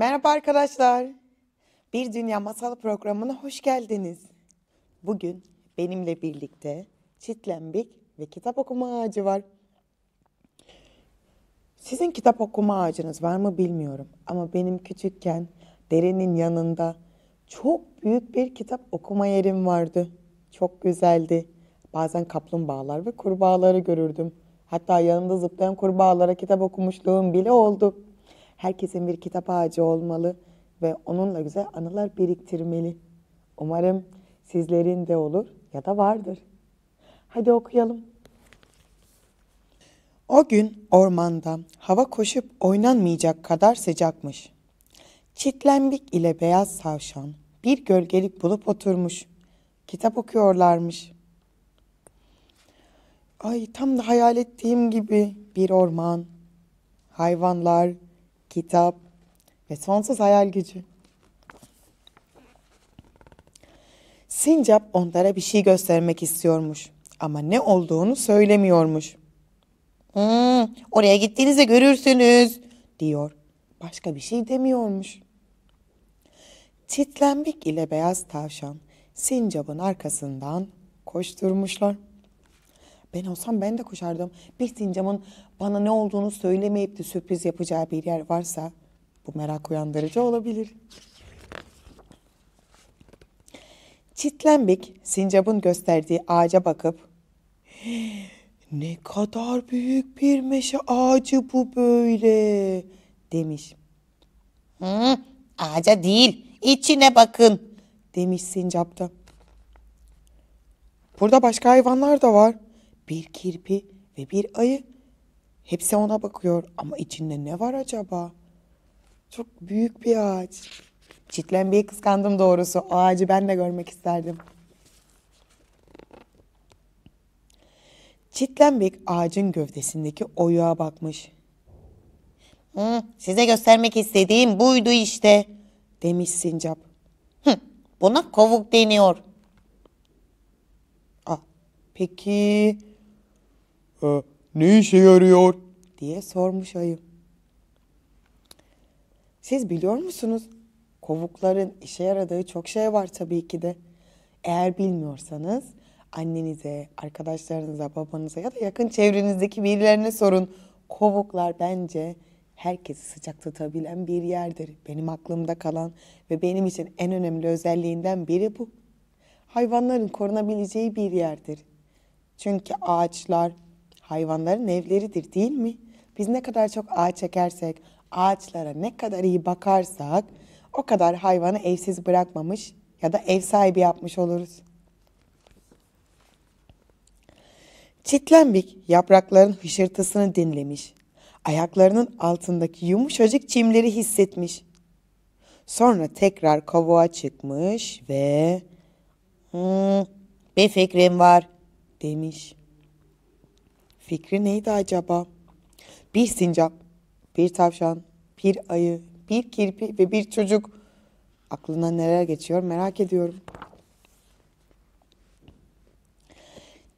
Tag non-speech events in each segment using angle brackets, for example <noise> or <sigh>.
Merhaba arkadaşlar. Bir Dünya Masal programına hoş geldiniz. Bugün benimle birlikte çitlenbik ve kitap okuma ağacı var. Sizin kitap okuma ağacınız var mı bilmiyorum ama benim küçükken derenin yanında çok büyük bir kitap okuma yerim vardı. Çok güzeldi. Bazen kaplumbağalar ve kurbağaları görürdüm. Hatta yanımda zıplayan kurbağalara kitap okumuşluğum bile oldu. Herkesin bir kitap ağacı olmalı ve onunla güzel anılar biriktirmeli. Umarım sizlerin de olur ya da vardır. Hadi okuyalım. O gün ormanda hava koşup oynanmayacak kadar sıcakmış. Çitlenbik ile beyaz savşan bir gölgelik bulup oturmuş. Kitap okuyorlarmış. Ay tam da hayal ettiğim gibi bir orman. Hayvanlar, kitap ve sonsuz hayal gücü. Sincap onlara bir şey göstermek istiyormuş ama ne olduğunu söylemiyormuş. Hmm, oraya gittiğinizde görürsünüz diyor. Başka bir şey demiyormuş. Çitlenbik ile beyaz tavşan sincapın arkasından koşturmuşlar. Ben olsam ben de koşardım. Bir sincamın bana ne olduğunu söylemeyip de sürpriz yapacağı bir yer varsa bu merak uyandırıcı olabilir. Çitlenbik sincapın gösterdiği ağaca bakıp ne kadar büyük bir meşe ağacı bu böyle demiş. Hı, ağaca değil içine bakın demiş sincapta. Burada başka hayvanlar da var bir kirpi ve bir ayı. Hepsi ona bakıyor ama içinde ne var acaba? Çok büyük bir ağaç. Çitlenmeyi kıskandım doğrusu. o Ağacı ben de görmek isterdim. Çitlenbek ağacın gövdesindeki oyuğa bakmış. Hı, size göstermek istediğim buydu işte demiş sincap. Hı, buna kovuk deniyor. Ah, peki e, ne işe yarıyor diye sormuş ayı. Siz biliyor musunuz? Kovukların işe yaradığı çok şey var tabii ki de. Eğer bilmiyorsanız annenize, arkadaşlarınıza, babanıza ya da yakın çevrenizdeki birilerine sorun. Kovuklar bence herkesi sıcak tutabilen bir yerdir. Benim aklımda kalan ve benim için en önemli özelliğinden biri bu. Hayvanların korunabileceği bir yerdir. Çünkü ağaçlar, hayvanların evleridir değil mi? Biz ne kadar çok ağaç çekersek, ağaçlara ne kadar iyi bakarsak o kadar hayvanı evsiz bırakmamış ya da ev sahibi yapmış oluruz. Çitlenbik yaprakların hışırtısını dinlemiş. Ayaklarının altındaki yumuşacık çimleri hissetmiş. Sonra tekrar kavuğa çıkmış ve hmm, bir fikrim var demiş. Fikri neydi acaba? Bir sincap, bir tavşan, bir ayı, bir kirpi ve bir çocuk. Aklına neler geçiyor merak ediyorum.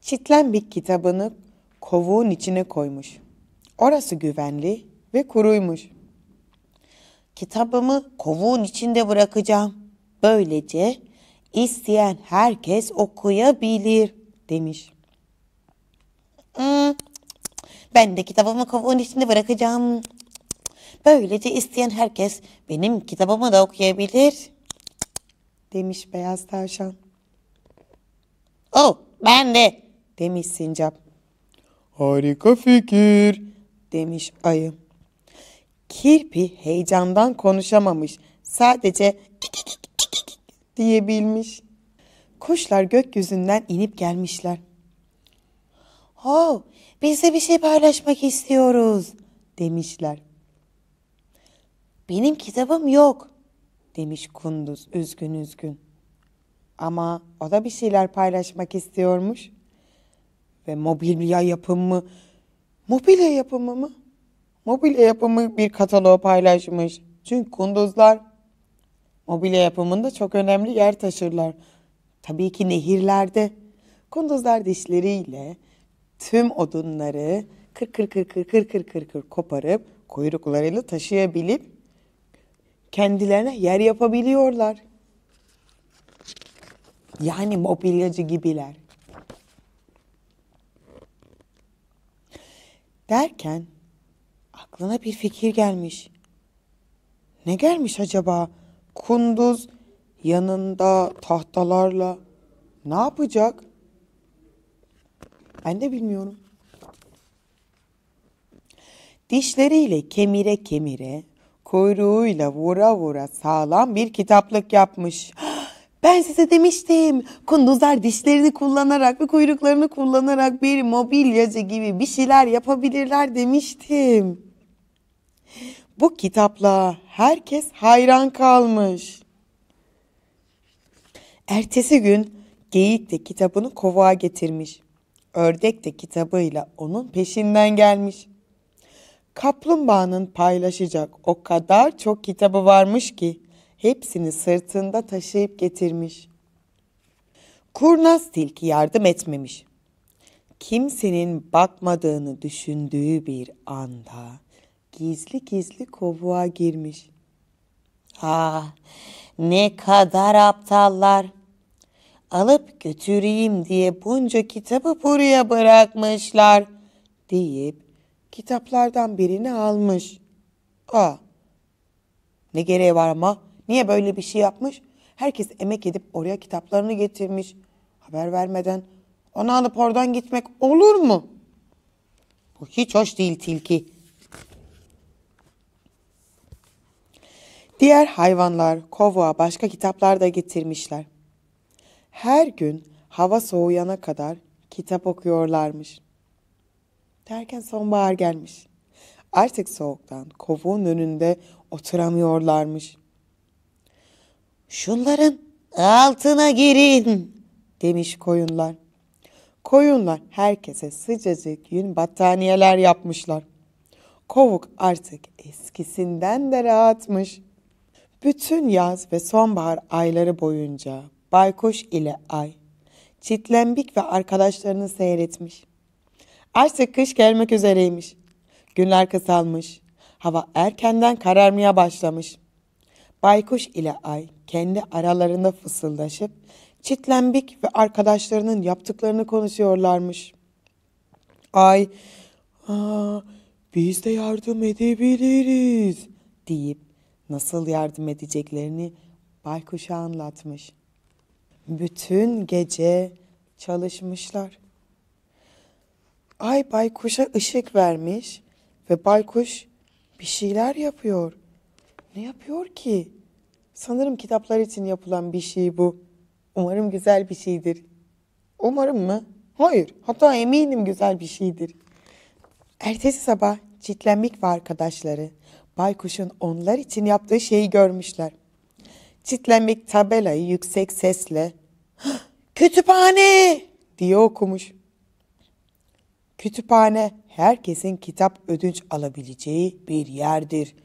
Çitlen bir kitabını kovuğun içine koymuş. Orası güvenli ve kuruymuş. Kitabımı kovuğun içinde bırakacağım. Böylece isteyen herkes okuyabilir demiş. Hmm. Ben de kitabımı kovuğun içinde bırakacağım. Böylece isteyen herkes benim kitabımı da okuyabilir. Demiş beyaz tavşan. Oh ben de demiş sincap. Harika fikir demiş ayı. Kirpi heyecandan konuşamamış. Sadece diyebilmiş. Kuşlar gökyüzünden inip gelmişler. Oh, biz de bir şey paylaşmak istiyoruz demişler. Benim kitabım yok demiş kunduz üzgün üzgün. Ama o da bir şeyler paylaşmak istiyormuş. Ve mobilya yapımı, mobilya yapımı mı? Mobilya yapımı bir kataloğu paylaşmış. Çünkü kunduzlar mobilya yapımında çok önemli yer taşırlar. Tabii ki nehirlerde. Kunduzlar dişleriyle, tüm odunları kır kır kır kır kır kır kır kır koparıp kuyruklarıyla taşıyabilip kendilerine yer yapabiliyorlar. Yani mobilyacı gibiler. Derken aklına bir fikir gelmiş. Ne gelmiş acaba? Kunduz yanında tahtalarla ne yapacak? Ben de bilmiyorum. Dişleriyle kemire kemire, kuyruğuyla vura vura sağlam bir kitaplık yapmış. <gasps> Ben size demiştim. Kunduzlar dişlerini kullanarak ve kuyruklarını kullanarak bir mobilyacı gibi bir şeyler yapabilirler demiştim. Bu kitapla herkes hayran kalmış. Ertesi gün geyik de kitabını kovuğa getirmiş. Ördek de kitabıyla onun peşinden gelmiş. Kaplumbağanın paylaşacak o kadar çok kitabı varmış ki hepsini sırtında taşıyıp getirmiş. Kurnaz tilki yardım etmemiş. Kimsenin bakmadığını düşündüğü bir anda gizli gizli kovuğa girmiş. Ah ne kadar aptallar.'' alıp götüreyim diye bunca kitabı buraya bırakmışlar deyip kitaplardan birini almış. Aa, ne gereği var ama? Niye böyle bir şey yapmış? Herkes emek edip oraya kitaplarını getirmiş. Haber vermeden onu alıp oradan gitmek olur mu? Bu hiç hoş değil tilki. Diğer hayvanlar kovuğa başka kitaplar da getirmişler her gün hava soğuyana kadar kitap okuyorlarmış. Derken sonbahar gelmiş. Artık soğuktan kovuğun önünde oturamıyorlarmış. Şunların altına girin demiş koyunlar. Koyunlar herkese sıcacık yün battaniyeler yapmışlar. Kovuk artık eskisinden de rahatmış. Bütün yaz ve sonbahar ayları boyunca baykuş ile ay. Çitlenbik ve arkadaşlarını seyretmiş. Artık kış gelmek üzereymiş. Günler kısalmış. Hava erkenden kararmaya başlamış. Baykuş ile ay kendi aralarında fısıldaşıp Çitlenbik ve arkadaşlarının yaptıklarını konuşuyorlarmış. Ay, aa, biz de yardım edebiliriz deyip nasıl yardım edeceklerini baykuşa anlatmış.'' bütün gece çalışmışlar. Ay baykuşa ışık vermiş ve baykuş bir şeyler yapıyor. Ne yapıyor ki? Sanırım kitaplar için yapılan bir şey bu. Umarım güzel bir şeydir. Umarım mı? Hayır, hatta eminim güzel bir şeydir. Ertesi sabah çitlenmek ve arkadaşları baykuşun onlar için yaptığı şeyi görmüşler. Çitlenmek tabelayı yüksek sesle "Kütüphane!" diye okumuş. Kütüphane herkesin kitap ödünç alabileceği bir yerdir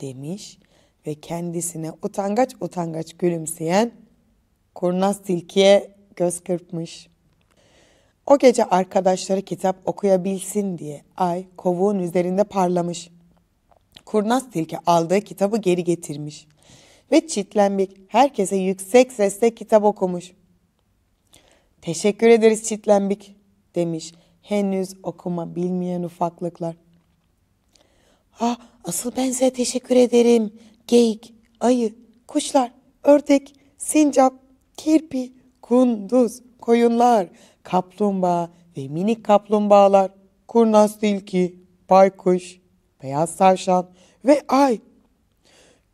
demiş ve kendisine utangaç utangaç gülümseyen kurnaz tilkiye göz kırpmış. O gece arkadaşları kitap okuyabilsin diye ay kovuğun üzerinde parlamış. Kurnaz tilki aldığı kitabı geri getirmiş ve Çitlenbik herkese yüksek sesle kitap okumuş. Teşekkür ederiz Çitlenbik demiş henüz okuma bilmeyen ufaklıklar. Ha ah, asıl ben size teşekkür ederim. Geyik, ayı, kuşlar, ördek, sincap, kirpi, kunduz, koyunlar, kaplumbağa ve minik kaplumbağalar, kurnaz tilki, baykuş, beyaz tavşan ve ay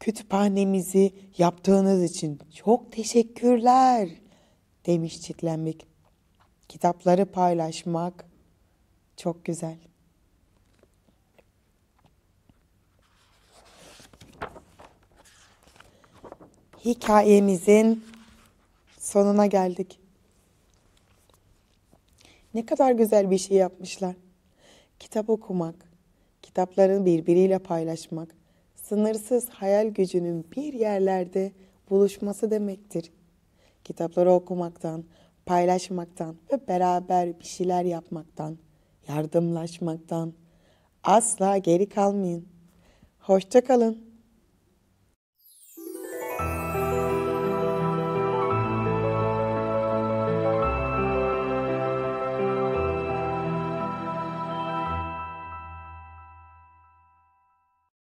kütüphanemizi yaptığınız için çok teşekkürler demiş çitlenmek. Kitapları paylaşmak çok güzel. Hikayemizin sonuna geldik. Ne kadar güzel bir şey yapmışlar. Kitap okumak, kitapları birbiriyle paylaşmak, sınırsız hayal gücünün bir yerlerde buluşması demektir. Kitapları okumaktan, paylaşmaktan ve beraber bir şeyler yapmaktan, yardımlaşmaktan asla geri kalmayın. Hoşça kalın.